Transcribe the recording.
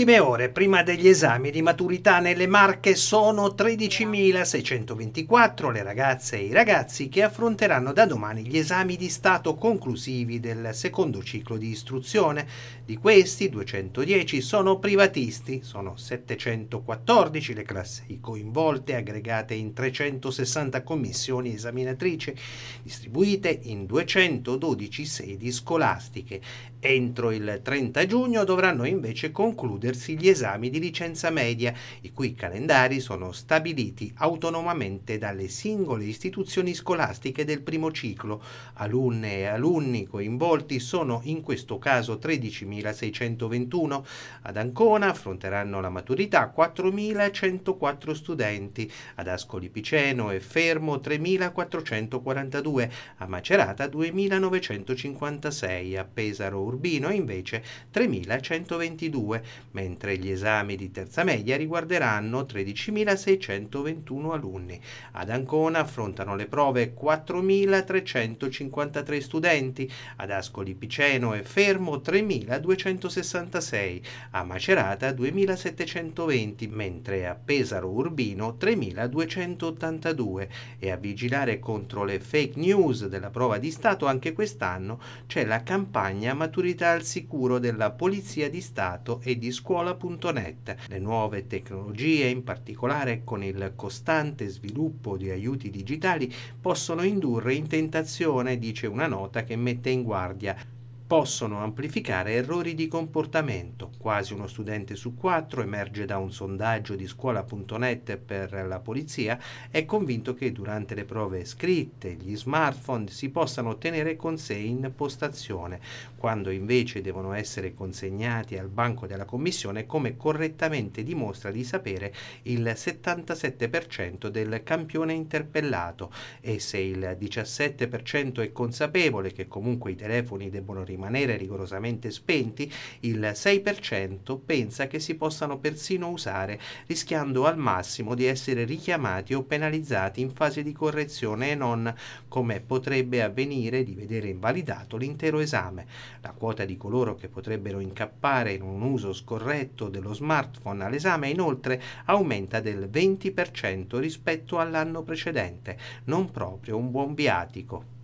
ultime ore prima degli esami di maturità nelle Marche sono 13.624 le ragazze e i ragazzi che affronteranno da domani gli esami di Stato conclusivi del secondo ciclo di istruzione. Di questi 210 sono privatisti, sono 714 le classi coinvolte aggregate in 360 commissioni esaminatrici distribuite in 212 sedi scolastiche. Entro il 30 giugno dovranno invece concludere concludersi gli esami di licenza media, i cui calendari sono stabiliti autonomamente dalle singole istituzioni scolastiche del primo ciclo. Alunne e alunni coinvolti sono in questo caso 13.621. Ad Ancona affronteranno la maturità 4.104 studenti, ad Ascoli Piceno e Fermo 3.442, a Macerata 2.956, a Pesaro Urbino invece 3.122, mentre gli esami di terza media riguarderanno 13.621 alunni. Ad Ancona affrontano le prove 4.353 studenti, ad Ascoli Piceno e Fermo 3.266, a Macerata 2.720, mentre a Pesaro Urbino 3.282 e a vigilare contro le fake news della prova di Stato anche quest'anno c'è la campagna Maturità al sicuro della Polizia di Stato e di Scuola scuola.net. Le nuove tecnologie, in particolare con il costante sviluppo di aiuti digitali, possono indurre in tentazione, dice una nota che mette in guardia possono amplificare errori di comportamento. Quasi uno studente su quattro, emerge da un sondaggio di scuola.net per la polizia, è convinto che durante le prove scritte gli smartphone si possano tenere con sé in postazione, quando invece devono essere consegnati al banco della commissione come correttamente dimostra di sapere il 77% del campione interpellato e se il 17% è consapevole che comunque i telefoni debbono rimanere rimanere rigorosamente spenti, il 6% pensa che si possano persino usare, rischiando al massimo di essere richiamati o penalizzati in fase di correzione e non, come potrebbe avvenire, di vedere invalidato l'intero esame. La quota di coloro che potrebbero incappare in un uso scorretto dello smartphone all'esame inoltre aumenta del 20% rispetto all'anno precedente, non proprio un buon viatico.